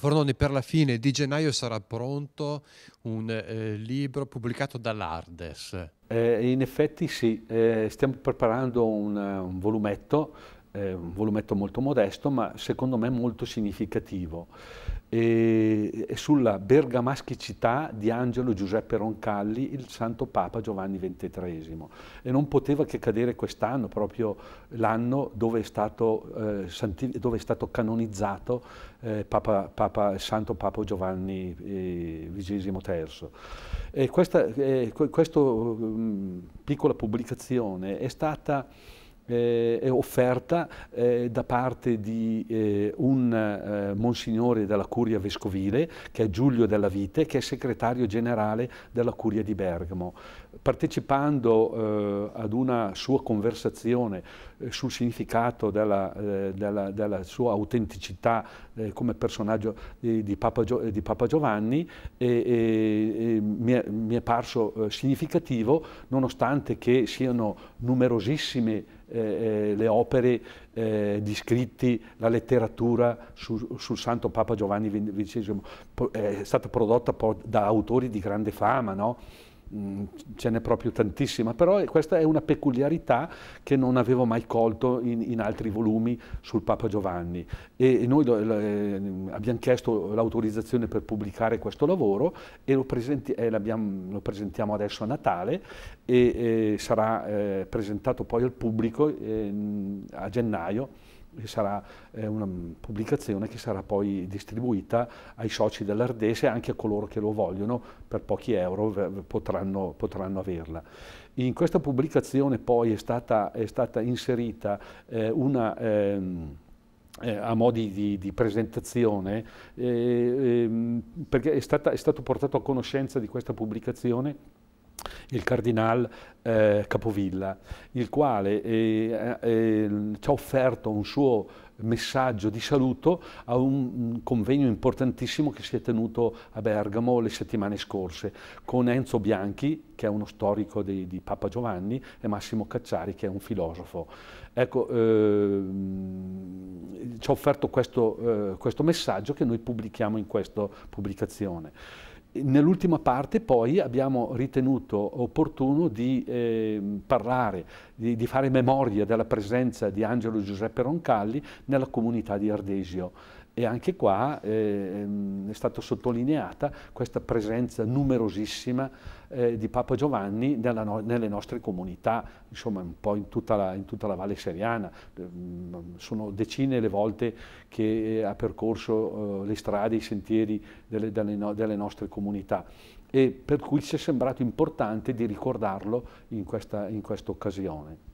Fornoni per la fine di gennaio sarà pronto un eh, libro pubblicato dall'Ardes. Eh, in effetti sì, eh, stiamo preparando un, eh, un volumetto è un volumetto molto modesto ma secondo me molto significativo. E, è sulla bergamaschicità di Angelo Giuseppe Roncalli, il santo Papa Giovanni XXIII. E non poteva che cadere quest'anno, proprio l'anno dove, eh, dove, è stato canonizzato eh, Papa, Papa, il santo Papa Giovanni XXIII. Eh, questa, eh, questa mh, mm, piccola pubblicazione è stata eh, offerta eh, da parte di eh, un eh, monsignore della curia vescovile che è Giulio Della Vite che è segretario generale della curia di Bergamo. Partecipando eh, ad una sua conversazione eh, sul significato della, della, della sua autenticità come personaggio di, di, Papa, Gio di Papa, Giovanni e, e, e mi, è, mi, è, parso significativo nonostante che siano numerosissime eh, eh, le opere eh, di scritti, la letteratura su, sul santo Papa Giovanni XX, è stata prodotta da autori di grande fama, no? ce n'è proprio tantissima, però questa è una peculiarità che non avevo mai colto in, in altri volumi sul Papa Giovanni e, noi do, eh, abbiamo chiesto l'autorizzazione per pubblicare questo lavoro e lo, presenti, eh, lo presentiamo adesso a Natale e, e eh, sarà eh, presentato poi al pubblico eh, a gennaio e sarà eh, una pubblicazione che sarà poi distribuita ai soci dell'Ardese e anche a coloro che lo vogliono, per pochi euro potranno, potranno averla. In questa pubblicazione poi è stata, è stata inserita eh, una... Ehm, eh, a modi di, di presentazione, eh, ehm, perché è, stata, è stato portato a conoscenza di questa pubblicazione il cardinal eh, Capovilla, il quale eh, eh, eh, ci ha offerto un suo messaggio di saluto a un mm, convegno importantissimo che si è tenuto a Bergamo le settimane scorse con Enzo Bianchi, che è uno storico di, di Papa Giovanni, e Massimo Cacciari, che è un filosofo. Ecco, ehm, ci ha offerto questo, eh, questo messaggio che noi pubblichiamo in questa pubblicazione. Nell'ultima parte poi abbiamo ritenuto opportuno di eh, parlare, di, di fare memoria della presenza di Angelo Giuseppe Roncalli nella comunità di Ardesio. E anche qua eh, ehm, è stata sottolineata questa presenza numerosissima eh, di Papa Giovanni no nelle nostre comunità, insomma un po' in tutta la, in tutta la Valle Seriana. Eh, sono decine le volte che eh, ha percorso eh, le strade, i sentieri delle, delle, no delle nostre comunità e per cui ci è sembrato importante di ricordarlo in questa, in questa occasione.